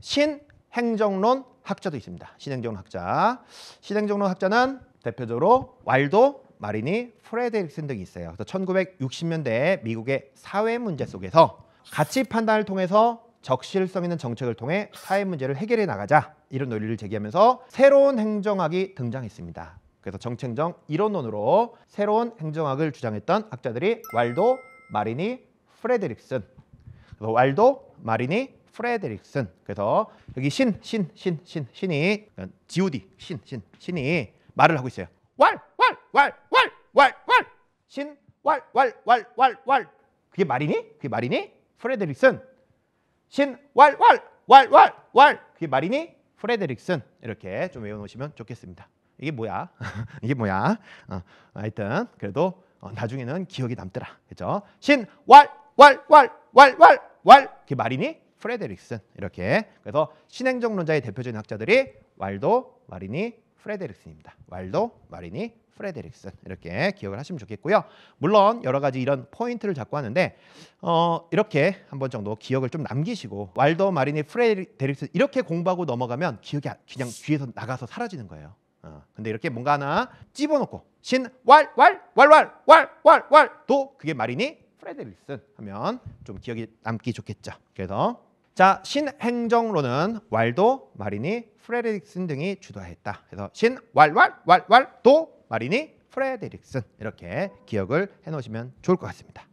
신행정론 학자도 있습니다. 신행정론 학자. 신행정론 학자는 대표적으로 왈도, 마리니, 프레데릭슨 등이 있어요. 그래서 1960년대 미국의 사회 문제 속에서 가치 판단을 통해서 적실성 있는 정책을 통해 사회 문제를 해결해 나가자 이런 논리를 제기하면서 새로운 행정학이 등장했습니다. 그래서 정책정 이론론으로 새로운 행정학을 주장했던 학자들이 왈도, 마리니, 프레데릭슨 그래서 왈도, 마리니, 프레데릭슨. 그래서 여기 신, 신, 신, 신, 신이 G.O.D. 신, 신, 신이 말을 하고 있어요. 왈, 왈, 왈, 왈, 왈, 왈. 신, 왈, 왈, 왈, 왈, 왈. 그게 말이니? 그게 말이니? 프레데릭슨. 신, 왈, 왈, 왈, 왈, 왈. 그게 말이니? 프레데릭슨. 이렇게 좀 외워놓으시면 좋겠습니다. 이게 뭐야? 이게 뭐야? 어, 하여튼 그래도 어, 나중에는 기억이 남더라. 그죠? 신, 왈, 왈, 왈, 왈, 왈, 왈. 그게 말이니? 프레데릭슨 이렇게 그래서 신행정론자의 대표적인 학자들이 왈도, 마리니, 프레데릭슨입니다. 왈도, 마리니, 프레데릭슨 이렇게 기억을 하시면 좋겠고요. 물론 여러 가지 이런 포인트를 잡고 하는데 어, 이렇게 한 번 정도 기억을 좀 남기시고 왈도, 마리니, 프레데릭슨 이렇게 공부하고 넘어가면 기억이 아, 그냥 귀에서 나가서 사라지는 거예요. 어, 근데 이렇게 뭔가 하나 집어넣고 신, 왈, 왈, 왈, 왈, 왈, 왈, 왈, 도 그게 마리니, 프레데릭슨 하면 좀 기억이 남기 좋겠죠. 그래서 자, 신행정로는 왈도, 마리니, 프레데릭슨 등이 주도했다. 그래서 신왈왈왈왈도 마리니 프레데릭슨 이렇게 기억을 해놓으시면 좋을 것 같습니다.